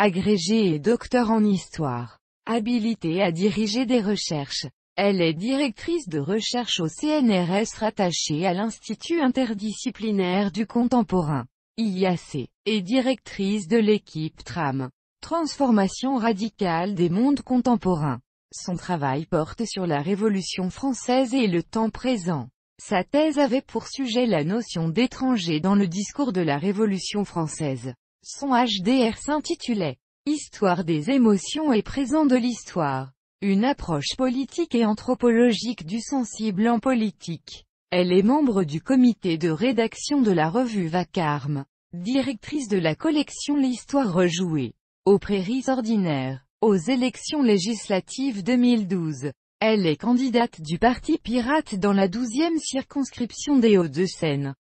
agrégée et docteur en histoire. Habilitée à diriger des recherches. Elle est directrice de recherche au CNRS rattachée à l'Institut interdisciplinaire du contemporain, IAC, et directrice de l'équipe TRAM, Transformation radicale des mondes contemporains. Son travail porte sur la Révolution française et le temps présent. Sa thèse avait pour sujet la notion d'étranger dans le discours de la Révolution française. Son HDR s'intitulait Histoire des émotions et présent de l'histoire. Une approche politique et anthropologique du sensible en politique. Elle est membre du comité de rédaction de la revue Vacarme, directrice de la collection L'Histoire rejouée, aux prairies ordinaires, aux élections législatives 2012. Elle est candidate du Parti pirate dans la 12e circonscription des Hauts-de-Seine.